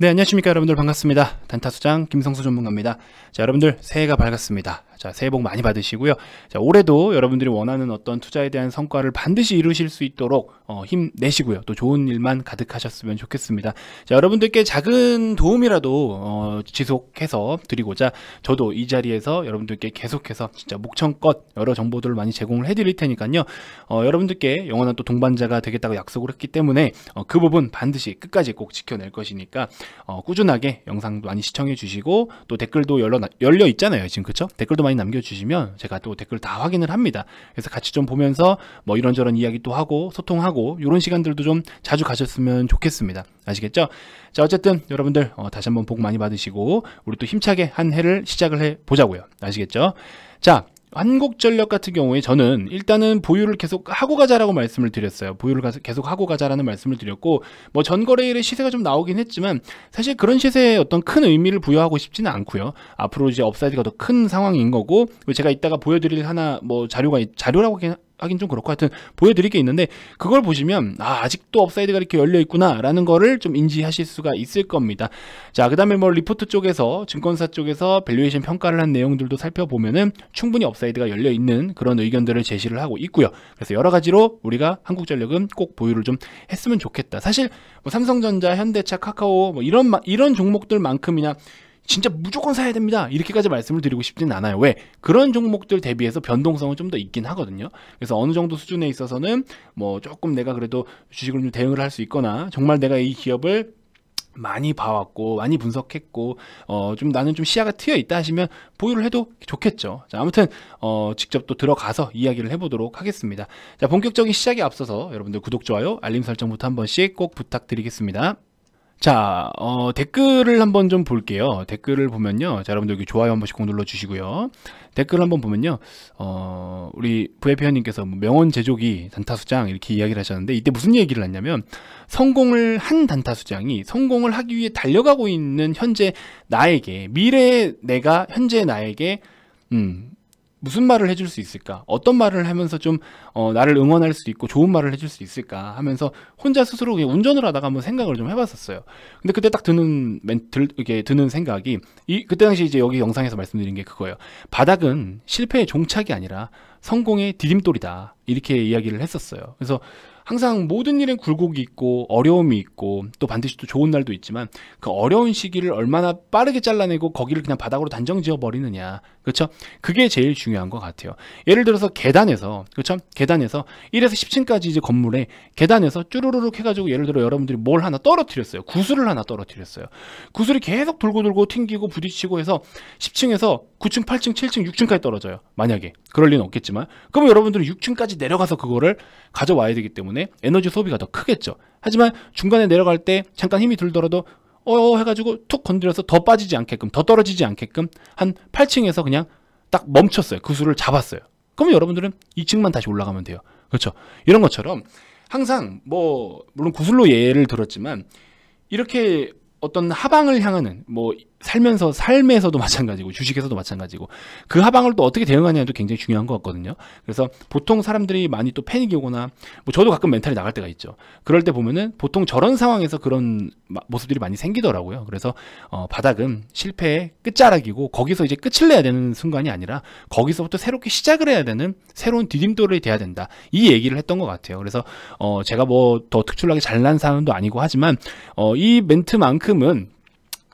네 안녕하십니까 여러분들 반갑습니다 단타수장 김성수 전문가입니다 자 여러분들 새해가 밝았습니다 자 새해 복 많이 받으시고요 자 올해도 여러분들이 원하는 어떤 투자에 대한 성과를 반드시 이루실 수 있도록 어, 힘내시고요 또 좋은 일만 가득하셨으면 좋겠습니다 자 여러분들께 작은 도움이라도 어, 지속해서 드리고자 저도 이 자리에서 여러분들께 계속해서 진짜 목청껏 여러 정보들을 많이 제공을 해드릴 테니까요 어, 여러분들께 영원한 또 동반자가 되겠다고 약속을 했기 때문에 어, 그 부분 반드시 끝까지 꼭 지켜낼 것이니까 어, 꾸준하게 영상 도 많이 시청해 주시고 또 댓글도 열려, 열려 있잖아요 지금 그쵸? 댓글도 많이 남겨주시면 제가 또 댓글 다 확인을 합니다 그래서 같이 좀 보면서 뭐 이런저런 이야기 도 하고 소통하고 이런 시간들도 좀 자주 가셨으면 좋겠습니다 아시겠죠? 자 어쨌든 여러분들 어, 다시 한번 복 많이 받으시고 우리 또 힘차게 한 해를 시작을 해보자고요 아시겠죠? 자 한국전력 같은 경우에 저는 일단은 보유를 계속 하고 가자라고 말씀을 드렸어요. 보유를 계속 하고 가자라는 말씀을 드렸고 뭐 전거래일의 시세가 좀 나오긴 했지만 사실 그런 시세에 어떤 큰 의미를 부여하고 싶지는 않고요. 앞으로 이제 업사이드가 더 큰 상황인 거고 제가 이따가 보여드릴 하나 뭐 자료가 자료라고 하긴 좀 그렇고 하여튼 보여드릴 게 있는데 그걸 보시면 아 아직도 업사이드가 이렇게 열려 있구나 라는 거를 좀 인지하실 수가 있을 겁니다 자그 다음에 뭐 리포트 쪽에서 증권사 쪽에서 밸류에이션 평가를 한 내용들도 살펴보면은 충분히 업사이드가 열려 있는 그런 의견들을 제시를 하고 있고요 그래서 여러 가지로 우리가 한국전력은 꼭 보유를 좀 했으면 좋겠다 사실 뭐 삼성전자 현대차 카카오 뭐 이런 이런 종목들만큼이나 진짜 무조건 사야 됩니다. 이렇게까지 말씀을 드리고 싶진 않아요. 왜? 그런 종목들 대비해서 변동성은 좀 더 있긴 하거든요. 그래서 어느 정도 수준에 있어서는 뭐 조금 내가 그래도 주식으로 좀 대응을 할 수 있거나 정말 내가 이 기업을 많이 봐왔고 많이 분석했고 어 좀 나는 좀 시야가 트여 있다 하시면 보유를 해도 좋겠죠. 자, 아무튼 어 직접 또 들어가서 이야기를 해보도록 하겠습니다. 자 본격적인 시작에 앞서서 여러분들 구독 좋아요 알림 설정부터 한 번씩 꼭 부탁드리겠습니다. 자, 어, 댓글을 한번 좀 볼게요. 댓글을 보면요. 자, 여러분들 여기 좋아요 한 번씩 꼭 눌러주시고요. 댓글 을 한번 보면요. 어, 우리 부회원님께서 뭐 명언 제조기 단타수장 이렇게 이야기를 하셨는데 이때 무슨 얘기를 했냐면 성공을 한 단타수장이 성공을 하기 위해 달려가고 있는 현재 나에게 미래의 내가 현재 나에게 음, 무슨 말을 해줄 수 있을까? 어떤 말을 하면서 좀 어, 나를 응원할 수 있고 좋은 말을 해줄 수 있을까? 하면서 혼자 스스로 그냥 운전을 하다가 한번 생각을 좀 해봤었어요. 근데 그때 딱 드는 멘트 이게 드는 생각이 이 그때 당시 이제 여기 영상에서 말씀드린 게 그거예요. 바닥은 실패의 종착이 아니라 성공의 디딤돌이다 이렇게 이야기를 했었어요. 그래서 항상 모든 일엔 굴곡이 있고 어려움이 있고 또 반드시 또 좋은 날도 있지만 그 어려운 시기를 얼마나 빠르게 잘라내고 거기를 그냥 바닥으로 단정 지어 버리느냐. 그렇죠? 그게 제일 중요한 것 같아요. 예를 들어서 계단에서 그렇죠? 계단에서 1에서 10층까지 이제 건물에 계단에서 쭈루루룩 해가지고 예를 들어 여러분들이 뭘 하나 떨어뜨렸어요. 구슬을 하나 떨어뜨렸어요. 구슬이 계속 돌고 돌고 튕기고 부딪히고 해서 10층에서 9층, 8층, 7층, 6층까지 떨어져요. 만약에 그럴 리는 없겠지만 그러면 여러분들은 6층까지 내려가서 그거를 가져와야 되기 때문에 때문에 에너지 소비가 더 크겠죠. 하지만 중간에 내려갈 때 잠깐 힘이 들더라도 어어 어 해가지고 툭 건드려서 더 빠지지 않게끔 더 떨어지지 않게끔 한 8층에서 그냥 딱 멈췄어요. 그 수를 잡았어요. 그러면 여러분들은 2층만 다시 올라가면 돼요. 그렇죠. 이런 것처럼 항상 뭐 물론 구슬로 예를 들었지만 이렇게 어떤 하방을 향하는 뭐 살면서 삶에서도 마찬가지고 주식에서도 마찬가지고 그 하방을 또 어떻게 대응하냐도 굉장히 중요한 것 같거든요. 그래서 보통 사람들이 많이 또 패닉이 오거나 뭐 저도 가끔 멘탈이 나갈 때가 있죠. 그럴 때 보면은 보통 저런 상황에서 그런 모습들이 많이 생기더라고요. 그래서 어 바닥은 실패의 끝자락이고 거기서 이제 끝을 내야 되는 순간이 아니라 거기서부터 새롭게 시작을 해야 되는 새로운 디딤돌이 돼야 된다. 이 얘기를 했던 것 같아요. 그래서 어 제가 뭐 더 특출나게 잘난 사람도 아니고 하지만 어이 멘트만큼은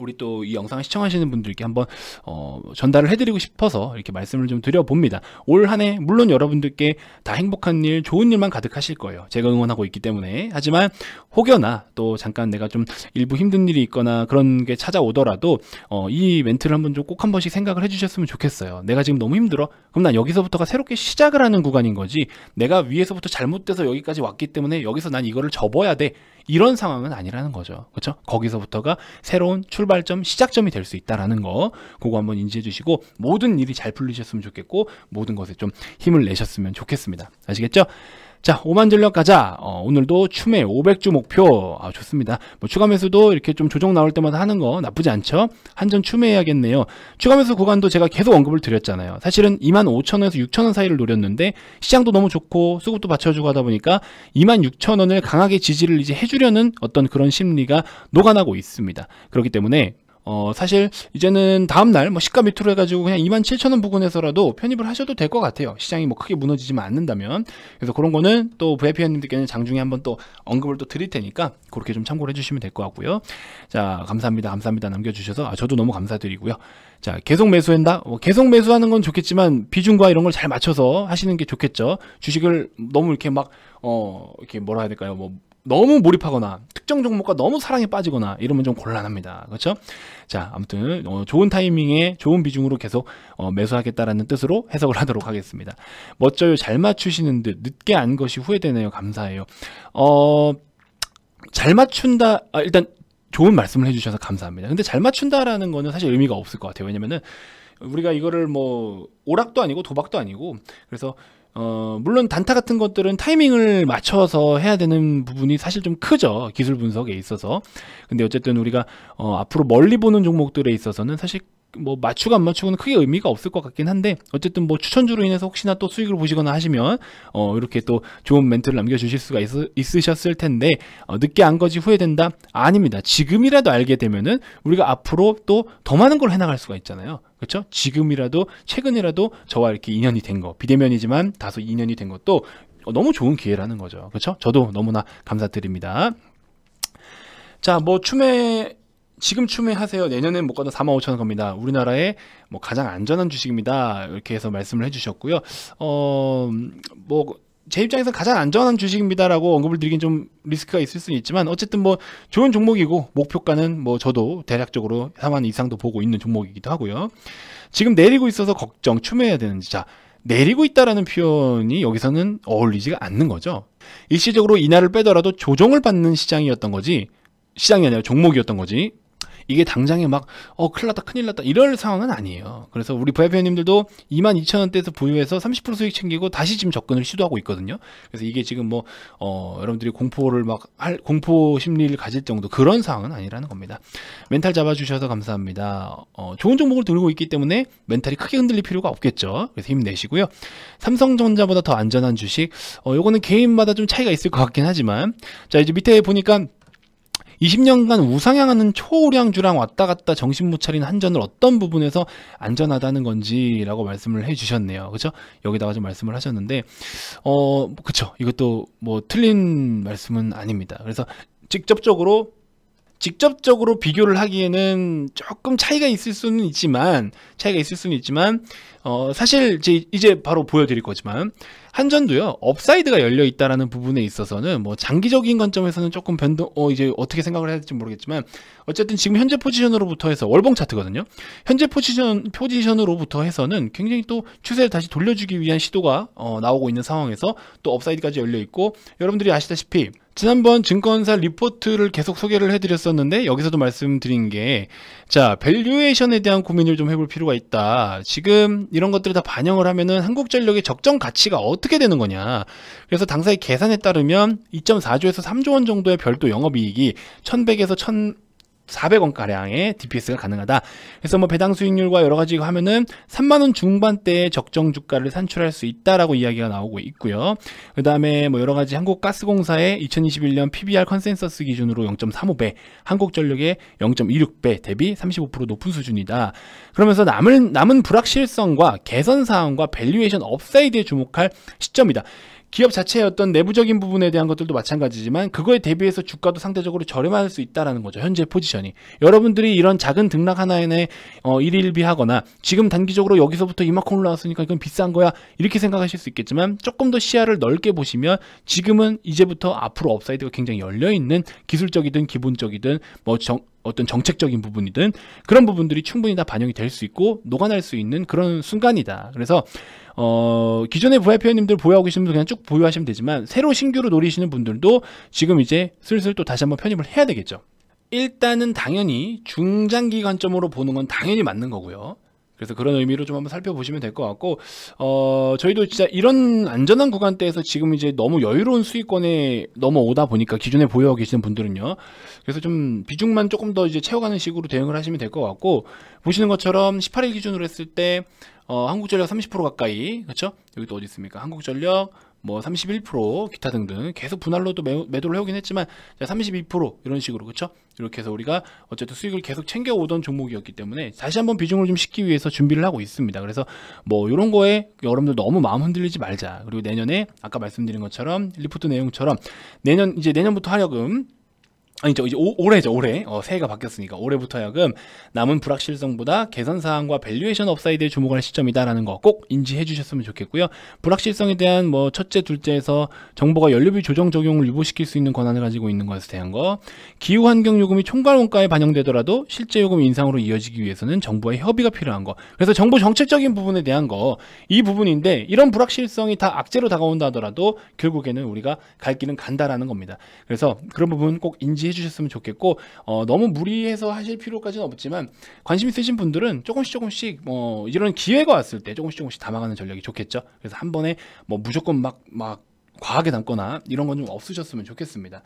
우리 또 이 영상 시청하시는 분들께 한번 어, 전달을 해드리고 싶어서 이렇게 말씀을 좀 드려봅니다. 올 한해 물론 여러분들께 다 행복한 일, 좋은 일만 가득하실 거예요. 제가 응원하고 있기 때문에 하지만 혹여나 또 잠깐 내가 좀 일부 힘든 일이 있거나 그런 게 찾아오더라도 어, 이 멘트를 한번 좀 꼭 한 번씩 생각을 해주셨으면 좋겠어요. 내가 지금 너무 힘들어. 그럼 난 여기서부터가 새롭게 시작을 하는 구간인 거지. 내가 위에서부터 잘못돼서 여기까지 왔기 때문에 여기서 난 이거를 접어야 돼. 이런 상황은 아니라는 거죠. 그렇죠? 거기서부터가 새로운 출발점, 시작점이 될 수 있다라는 거 그거 한번 인지해 주시고 모든 일이 잘 풀리셨으면 좋겠고 모든 것에 좀 힘을 내셨으면 좋겠습니다. 아시겠죠? 자, 5만 전력 가자. 어, 오늘도 춤의 500주 목표. 아, 좋습니다. 뭐 추가 매수도 이렇게 좀 조정 나올 때마다 하는 거 나쁘지 않죠? 한전 춤해야겠네요. 추가 매수 구간도 제가 계속 언급을 드렸잖아요. 사실은 2만 5천원에서 6천원 사이를 노렸는데 시장도 너무 좋고 수급도 받쳐주고 하다 보니까 2만 6천원을 강하게 지지를 이제 해주려는 어떤 그런 심리가 녹아나고 있습니다. 그렇기 때문에 어, 사실 이제는 다음날 뭐 시가 밑으로 해가지고 그냥 27,000원 부근에서라도 편입을 하셔도 될 것 같아요. 시장이 뭐 크게 무너지지만 않는다면. 그래서 그런 거는 또 VIP님들께는 장중에 한번 또 언급을 또 드릴 테니까 그렇게 좀 참고를 해주시면 될 것 같고요. 자, 감사합니다. 감사합니다. 남겨주셔서 아, 저도 너무 감사드리고요. 자, 계속 매수한다? 어, 계속 매수하는 건 좋겠지만 비중과 이런 걸 잘 맞춰서 하시는 게 좋겠죠. 주식을 너무 이렇게 막, 어, 이렇게 뭐라 해야 될까요? 뭐, 너무 몰입하거나 특정 종목과 너무 사랑에 빠지거나 이러면 좀 곤란합니다. 그렇죠? 자, 아무튼 어, 좋은 타이밍에 좋은 비중으로 계속 어, 매수하겠다라는 뜻으로 해석을 하도록 하겠습니다. 멋져요. 잘 맞추시는 듯 늦게 안 것이 후회되네요. 감사해요. 어, 잘 맞춘다. 아, 일단 좋은 말씀을 해주셔서 감사합니다. 근데 잘 맞춘다라는 거는 사실 의미가 없을 것 같아요. 왜냐면은 우리가 이거를 뭐 오락도 아니고 도박도 아니고 그래서 어, 물론 단타 같은 것들은 타이밍을 맞춰서 해야 되는 부분이 사실 좀 크죠. 기술 분석에 있어서. 근데 어쨌든 우리가 어, 앞으로 멀리 보는 종목들에 있어서는 사실 뭐 맞추고 안 맞추고는 크게 의미가 없을 것 같긴 한데 어쨌든 뭐 추천주로 인해서 혹시나 또 수익을 보시거나 하시면 어 이렇게 또 좋은 멘트를 남겨주실 수가 있, 으셨을 텐데 어 늦게 안 거지 후회된다 아닙니다 지금이라도 알게 되면은 우리가 앞으로 또 더 많은 걸 해나갈 수가 있잖아요 그렇죠 지금이라도 최근이라도 저와 이렇게 인연이 된 거 비대면이지만 다소 인연이 된 것도 어, 너무 좋은 기회라는 거죠 그렇죠 저도 너무나 감사드립니다 자 뭐 춤에 지금 추매하세요. 내년엔 못 가도 4만 5천 원 겁니다. 우리나라의 뭐 가장 안전한 주식입니다. 이렇게 해서 말씀을 해주셨고요. 어, 뭐, 제 입장에서 가장 안전한 주식입니다라고 언급을 드리긴 좀 리스크가 있을 수는 있지만 어쨌든 뭐 좋은 종목이고 목표가는 뭐 저도 대략적으로 3만 이상도 보고 있는 종목이기도 하고요. 지금 내리고 있어서 걱정 추매해야 되는지 자 내리고 있다라는 표현이 여기서는 어울리지가 않는 거죠. 일시적으로 이날을 빼더라도 조정을 받는 시장이었던 거지 시장이 아니라 종목이었던 거지 이게 당장에 막, 어, 큰일 났다, 큰일 났다, 이럴 상황은 아니에요. 그래서 우리 부회표님들도 22,000원대에서 보유해서 30% 수익 챙기고 다시 지금 접근을 시도하고 있거든요. 그래서 이게 지금 뭐, 어, 여러분들이 공포를 막, 할, 공포 심리를 가질 정도 그런 상황은 아니라는 겁니다. 멘탈 잡아주셔서 감사합니다. 어, 좋은 종목을 들고 있기 때문에 멘탈이 크게 흔들릴 필요가 없겠죠. 그래서 힘내시고요. 삼성전자보다 더 안전한 주식, 어, 요거는 개인마다 좀 차이가 있을 것 같긴 하지만, 자, 이제 밑에 보니까 20년간 우상향하는 초오량주랑 왔다 갔다 정신 못 차린 한전을 어떤 부분에서 안전하다는 건지라고 말씀을 해주셨네요. 그렇죠? 여기다가 좀 말씀을 하셨는데 어 그렇죠. 이것도 뭐 틀린 말씀은 아닙니다. 그래서 직접적으로 직접적으로 비교를 하기에는 조금 차이가 있을 수는 있지만 차이가 있을 수는 있지만 어 사실 제 이제 바로 보여드릴 거지만 한전도요 업사이드가 열려 있다라는 부분에 있어서는 뭐 장기적인 관점에서는 조금 변동 어 이제 어떻게 생각을 해야 될지 모르겠지만 어쨌든 지금 현재 포지션으로부터 해서 월봉 차트거든요 현재 포지션 포지션으로부터 해서는 굉장히 또 추세를 다시 돌려주기 위한 시도가 어 나오고 있는 상황에서 또 업사이드까지 열려 있고 여러분들이 아시다시피 지난번 증권사 리포트를 계속 소개를 해드렸었는데 여기서도 말씀드린 게자 밸류에이션에 대한 고민을 좀 해볼 필요가 있다 지금 이런 것들을 다 반영을 하면은 한국전력의 적정 가치가 어떻게 되는 거냐 그래서 당사의 계산에 따르면 2.4조에서 3조 원 정도의 별도 영업이익이 1100에서 1000 400원가량의 DPS가 가능하다. 그래서 뭐 배당 수익률과 여러 가지 하면은 3만원 중반대의 적정 주가를 산출할 수 있다라고 이야기가 나오고 있고요. 그 다음에 뭐 여러 가지 한국가스공사의 2021년 PBR 컨센서스 기준으로 0.35배, 한국전력의 0.26배 대비 35% 높은 수준이다. 그러면서 남은, 남은 불확실성과 개선사항과 밸류에이션 업사이드에 주목할 시점이다. 기업 자체의 어떤 내부적인 부분에 대한 것들도 마찬가지지만 그거에 대비해서 주가도 상대적으로 저렴할 수 있다라는 거죠. 현재 포지션이. 여러분들이 이런 작은 등락 하나에 어, 일일비하거나 지금 단기적으로 여기서부터 이만큼 올라왔으니까 이건 비싼 거야 이렇게 생각하실 수 있겠지만 조금 더 시야를 넓게 보시면 지금은 이제부터 앞으로 업사이드가 굉장히 열려 있는 기술적이든 기본적이든 뭐 정, 어떤 정책적인 부분이든 그런 부분들이 충분히 다 반영이 될 수 있고 녹아날 수 있는 그런 순간이다. 그래서 어, 기존의 VIP님들 보유하고 계신 분들 그냥 쭉 보유하시면 되지만 새로 신규로 노리시는 분들도 지금 이제 슬슬 또 다시 한번 편입을 해야 되겠죠. 일단은 당연히 중장기 관점으로 보는 건 당연히 맞는 거고요. 그래서 그런 의미로 좀 한번 살펴보시면 될 것 같고 어 저희도 진짜 이런 안전한 구간대에서 지금 이제 너무 여유로운 수익권에 넘어오다 보니까 기존에 보유하고 계시는 분들은요. 그래서 좀 비중만 조금 더 이제 채워가는 식으로 대응을 하시면 될 것 같고 보시는 것처럼 18일 기준으로 했을 때 어, 한국전력 30% 가까이 그렇죠? 여기 또 어디 있습니까? 한국전력 뭐31% 기타 등등 계속 분할로도 매, 매도를 해오긴 했지만 32% 이런 식으로 그렇죠? 이렇게 해서 우리가 어쨌든 수익을 계속 챙겨오던 종목이었기 때문에 다시 한번 비중을 좀 식기 위해서 준비를 하고 있습니다. 그래서 뭐 이런 거에 여러분들 너무 마음 흔들리지 말자. 그리고 내년에 아까 말씀드린 것처럼 리포트 내용처럼 내년 이제 내년부터 하려금 아니죠 이제 오, 올해죠 올해 어, 새해가 바뀌었으니까 올해부터 야금 남은 불확실성보다 개선 사항과 밸류에이션 업사이드에 주목할 시점이다라는 거 꼭 인지해 주셨으면 좋겠고요 불확실성에 대한 뭐 첫째 둘째에서 정보가 연료비 조정 적용을 유보시킬 수 있는 권한을 가지고 있는 것에 대한 거 기후 환경 요금이 총괄 원가에 반영되더라도 실제 요금 인상으로 이어지기 위해서는 정부의 와 협의가 필요한 거 그래서 정부 정책적인 부분에 대한 거 이 부분인데 이런 불확실성이 다 악재로 다가온다 하더라도 결국에는 우리가 갈 길은 간다라는 겁니다 그래서 그런 부분 꼭 인지해 유지해 주셨으면 좋겠고 어, 너무 무리해서 하실 필요까지는 없지만 관심 있으신 분들은 조금씩 조금씩 뭐 이런 기회가 왔을 때 조금씩 조금씩 담아가는 전략이 좋겠죠. 그래서 한 번에 뭐 무조건 막 막 과하게 담거나 이런 건 좀 없으셨으면 좋겠습니다.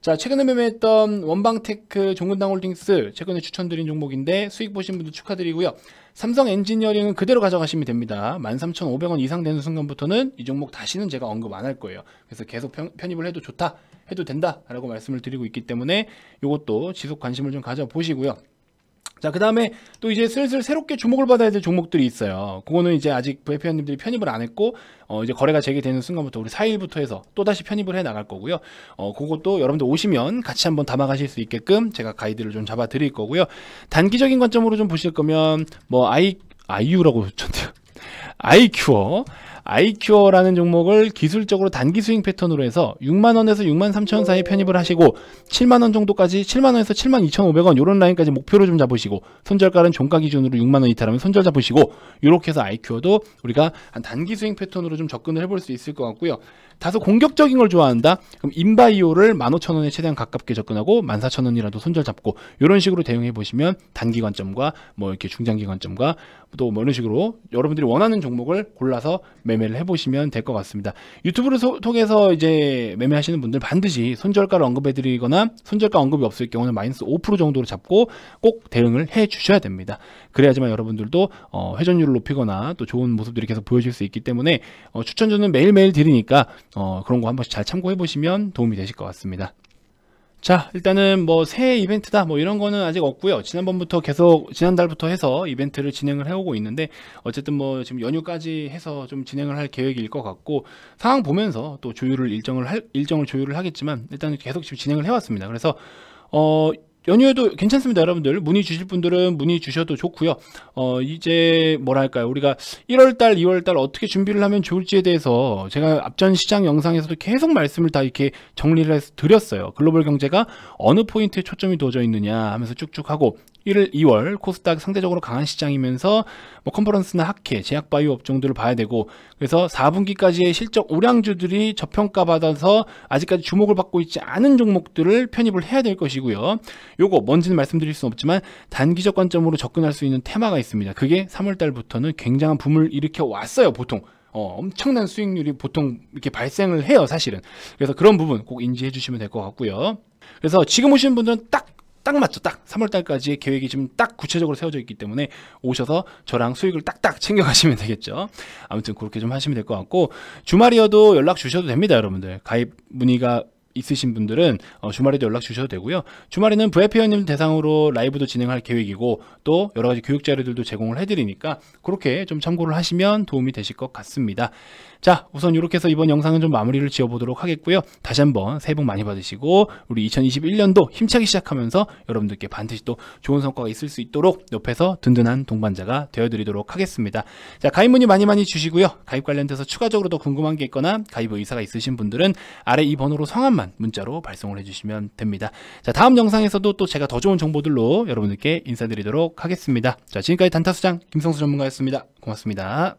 자 최근에 매매했던 원방테크 종근당홀딩스 최근에 추천드린 종목인데 수익 보신 분들 축하드리고요 삼성 엔지니어링은 그대로 가져가시면 됩니다 13,500원 이상 되는 순간부터는 이 종목 다시는 제가 언급 안 할 거예요 그래서 계속 편, 편입을 해도 좋다 해도 된다라고 말씀을 드리고 있기 때문에 이것도 지속 관심을 좀 가져보시고요. 자, 그 다음에 또 이제 슬슬 새롭게 주목을 받아야 될 종목들이 있어요. 그거는 이제 아직 부회표님들이 편입을 안 했고, 어, 이제 거래가 재개되는 순간부터 우리 4일부터 해서 또다시 편입을 해 나갈 거고요. 어, 그것도 여러분들 오시면 같이 한번 담아가실 수 있게끔 제가 가이드를 좀 잡아 드릴 거고요. 단기적인 관점으로 좀 보실 거면, 뭐, 아이, 아이유라고 붙대요 아이큐어. 아이큐어라는 종목을 기술적으로 단기 스윙 패턴으로 해서 6만원에서 6만 3천원 사이 편입을 하시고 7만원 정도까지 7만원에서 7만 2,500원 이런 라인까지 목표로 좀 잡으시고 손절가는 종가 기준으로 6만원 이탈하면 손절 잡으시고 이렇게 해서 아이큐어도 우리가 단기 스윙 패턴으로 좀 접근을 해볼 수 있을 것 같고요. 다소 공격적인 걸 좋아한다? 그럼 인바이오를 15,000원에 최대한 가깝게 접근하고 14,000원이라도 손절 잡고 이런 식으로 대응해 보시면 단기 관점과 뭐 이렇게 중장기 관점과 또뭐 이런 식으로 여러분들이 원하는 종목을 골라서 매매를 해보시면 될 것 같습니다. 유튜브를 소, 통해서 이제 매매하시는 분들 반드시 손절가를 언급해드리거나 손절가 언급이 없을 경우는 마이너스 5% 정도로 잡고 꼭 대응을 해주셔야 됩니다. 그래야지만 여러분들도 어, 회전율을 높이거나 또 좋은 모습들이 계속 보여질 수 있기 때문에 어, 추천주는 매일매일 드리니까 어, 그런 거 한 번씩 잘 참고해보시면 도움이 되실 것 같습니다. 자 일단은 뭐 새 이벤트다 뭐 이런 거는 아직 없고요 지난번부터 계속 지난달부터 해서 이벤트를 진행을 해오고 있는데 어쨌든 뭐 지금 연휴까지 해서 좀 진행을 할 계획일 것 같고 상황 보면서 또 조율을 일정을 할 일정을 조율을 하겠지만 일단 계속 지금 진행을 해왔습니다 그래서 어 연휴에도 괜찮습니다 여러분들 문의 주실 분들은 문의 주셔도 좋고요 어 이제 뭐랄까요 우리가 1월달 2월달 어떻게 준비를 하면 좋을지에 대해서 제가 앞전 시장 영상에서도 계속 말씀을 다 이렇게 정리를 해서 드렸어요 글로벌 경제가 어느 포인트에 초점이 둬져 있느냐 하면서 쭉쭉 하고 1월, 2월 코스닥 상대적으로 강한 시장이면서 뭐 컨퍼런스나 학회, 제약바이오 업종들을 봐야 되고 그래서 4분기까지의 실적 우량주들이 저평가 받아서 아직까지 주목을 받고 있지 않은 종목들을 편입을 해야 될 것이고요. 요거 뭔지는 말씀드릴 수는 없지만 단기적 관점으로 접근할 수 있는 테마가 있습니다. 그게 3월 달부터는 굉장한 붐을 일으켜 왔어요, 보통. 어, 엄청난 수익률이 보통 이렇게 발생을 해요, 사실은. 그래서 그런 부분 꼭 인지해 주시면 될 것 같고요. 그래서 지금 오신 분들은 딱딱 맞죠. 딱 3월 달까지의 계획이 지금 딱 구체적으로 세워져 있기 때문에 오셔서 저랑 수익을 딱딱 챙겨가시면 되겠죠. 아무튼 그렇게 좀 하시면 될 것 같고 주말이어도 연락 주셔도 됩니다, 여러분들. 가입 문의가 있으신 분들은 어, 주말에도 연락 주셔도 되고요. 주말에는 VIP 회원님 대상으로 라이브도 진행할 계획이고 또 여러 가지 교육 자료들도 제공을 해드리니까 그렇게 좀 참고를 하시면 도움이 되실 것 같습니다. 자 우선 이렇게 해서 이번 영상은 좀 마무리를 지어보도록 하겠고요. 다시 한번 새해 복 많이 받으시고 우리 2021년도 힘차게 시작하면서 여러분들께 반드시 또 좋은 성과가 있을 수 있도록 옆에서 든든한 동반자가 되어드리도록 하겠습니다. 자 가입 문의 많이 많이 주시고요. 가입 관련돼서 추가적으로 더 궁금한 게 있거나 가입 의사가 있으신 분들은 아래 이 번호로 성함만 문자만 문자로 발송을 해주시면 됩니다. 자 다음 영상에서도 또 제가 더 좋은 정보들로 여러분들께 인사드리도록 하겠습니다. 자 지금까지 단타수장 김성수 전문가였습니다. 고맙습니다.